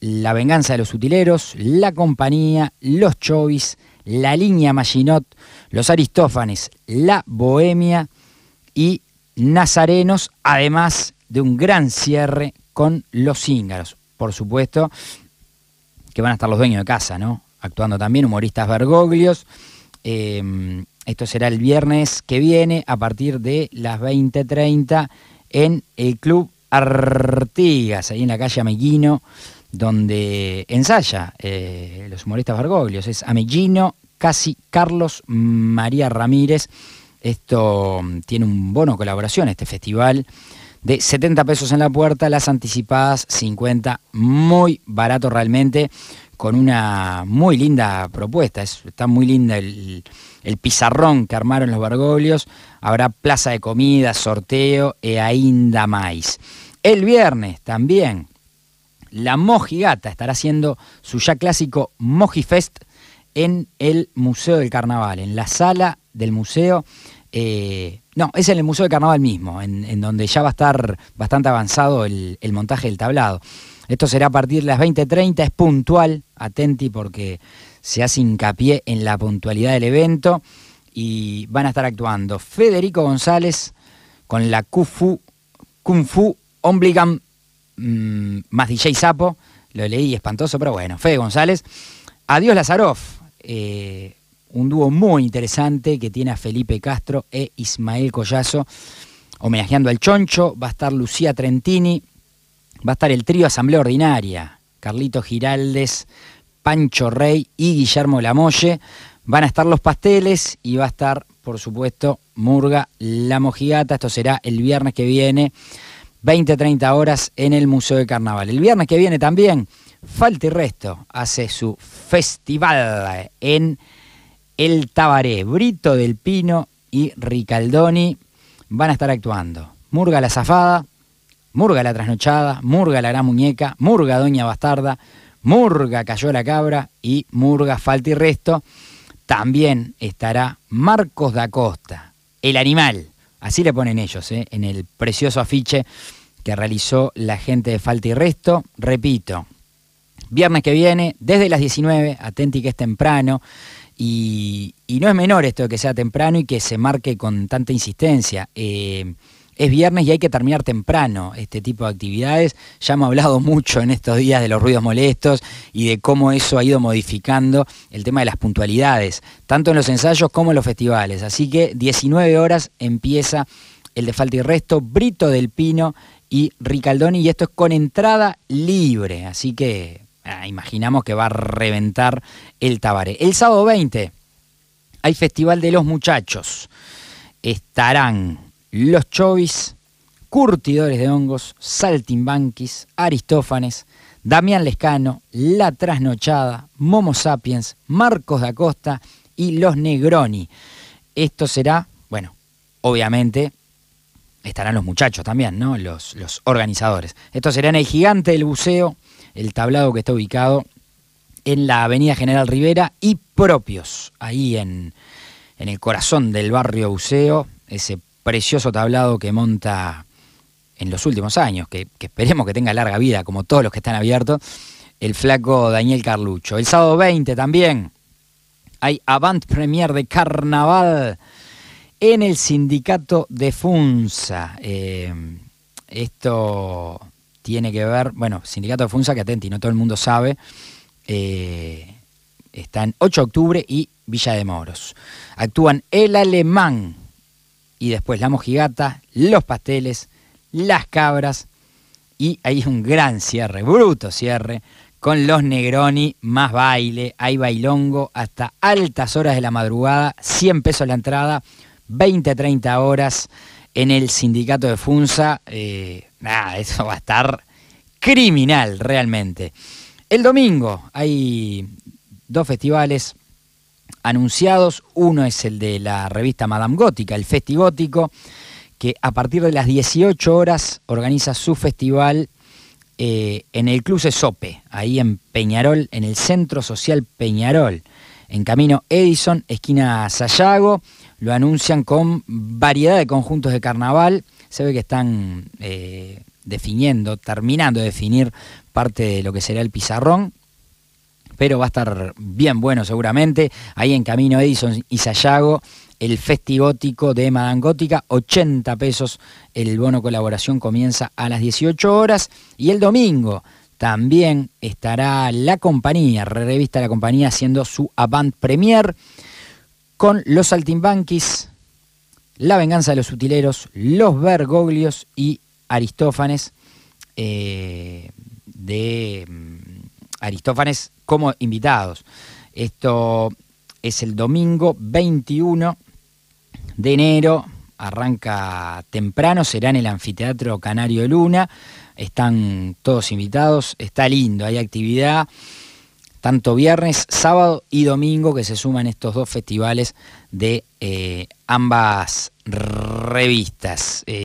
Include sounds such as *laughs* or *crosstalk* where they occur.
La venganza de los utileros, La compañía, Los chovis, La línea Maginot, Los Aristófanes, La bohemia y Nazarenos, además de un gran cierre con Los Íngaros. Por supuesto que van a estar los dueños de casa, ¿no? Actuando también humoristas vergoglios. Em, esto será el viernes que viene a partir de las 20.30 en el Club Artigas, ahí en la calle Ameguino donde ensaya eh, los humoristas Bergoglios. Es Amellino, casi Carlos María Ramírez. Esto mm, tiene un bono colaboración, este festival, de 70 pesos en la puerta, las anticipadas 50, muy barato realmente, con una muy linda propuesta. está muy linda el, el, pizarrón que armaron los Bergoglios. Habrá plaza de comida, sorteo e ainda más. El viernes también la Mojigata estará haciendo su ya clásico Mojifest en el Museo del Carnaval, en la sala del museo. Eh, no, es en el Museo del Carnaval mismo, en, donde ya va a estar bastante avanzado el, montaje del tablado. Esto será a partir de las 20.30, es puntual, atenti porque se hace hincapié en la puntualidad del evento y van a estar actuando Federico González con la Kung Fu, Kung Fu Ombligam Mm, más DJ Sapo, lo leí espantoso, pero bueno, Fede González. Adiós Lazaroff, eh, un dúo muy interesante que tiene a Felipe Castro e Ismael Collazo, homenajeando al Choncho, va a estar Lucía Trentini, va a estar el trío Asamblea Ordinaria, Carlito Giraldes, Pancho Rey y Guillermo Lamolle, van a estar los pasteles y va a estar, por supuesto, Murga La Mojigata, esto será el viernes que viene 20-30 horas en el Museo de Carnaval. El viernes que viene también, Falta y Resto hace su festival en el Tabaré. Brito del Pino y Ricaldoni van a estar actuando. Murga la Zafada, Murga la Trasnochada, Murga la Gran Muñeca, Murga Doña Bastarda, Murga Cayó la Cabra y Murga Falta y Resto. También estará Marcos da Costa, el animal Así le ponen ellos, ¿eh? en el precioso afiche que realizó la gente de Falta y Resto. Repito, viernes que viene, desde las 19, atenti que es temprano. Y, no es menor esto de que sea temprano y que se marque con tanta insistencia. Eh, es viernes y hay que terminar temprano este tipo de actividades. Ya hemos hablado *laughs* mucho en estos días de los ruidos molestos y de cómo eso ha ido modificando el tema de las puntualidades, tanto en los ensayos como en los festivales. Así que 19 horas empieza el de Falta y Resto, Brito del Pino y Ricaldoni, y esto es con entrada libre, así que ah, imaginamos que va a reventar el Tabaré. El sábado 20 hay Festival de los Muchachos, estarán los chovis, curtidores de hongos, saltimbanquis, aristófanes, Damián Lescano, La Trasnochada, Momo Sapiens, Marcos da Acosta y Los Negroni. Esto será, bueno, obviamente estarán los muchachos también, ¿no? Los, organizadores. Esto será en el Gigante del Buceo, el tablado que está ubicado en la Avenida General Rivera y propios, ahí en, en el corazón del barrio Buceo, ese precioso tablado que monta en los últimos años, que, esperemos que tenga larga vida, como todos los que están abiertos, el flaco Daniel Carlucho. El sábado 20 también hay Avant Premier de Carnaval en el sindicato de Funza. Eh, esto tiene que ver, bueno, sindicato de Funza, que y no todo el mundo sabe, eh, está en 8 de octubre y Villa de Moros. Actúan El Alemán, y después la mojigata, los pasteles, las cabras y ahí es un gran cierre, bruto cierre, con los Negroni más baile, hay bailongo hasta altas horas de la madrugada, 100 pesos la entrada, 20, 30 horas en el sindicato de Funza, eh, nada, eso va a estar criminal realmente. El domingo hay dos festivales anunciados. Uno es el de la revista Madame Gótica, el Gótico, que a partir de las 18 horas organiza su festival eh, en el Club Sope, ahí en Peñarol, en el Centro Social Peñarol, en Camino Edison, esquina Sayago. Lo anuncian con variedad de conjuntos de carnaval. Se ve que están eh, definiendo, terminando de definir parte de lo que será el pizarrón pero va a estar bien bueno seguramente. Ahí en Camino Edison y Sayago, el festivótico de Madangótica, Gótica, 80 pesos. El bono colaboración comienza a las 18 horas. Y el domingo también estará La Compañía, revista La Compañía, haciendo su avant premier con Los Saltimbanquis, La Venganza de los Sutileros, Los Bergoglios y Aristófanes. Eh, de mm, Aristófanes como invitados. Esto es el domingo 21 de enero, arranca temprano, será en el anfiteatro Canario Luna, están todos invitados, está lindo, hay actividad tanto viernes, sábado y domingo que se suman estos dos festivales de eh, ambas revistas. Eh,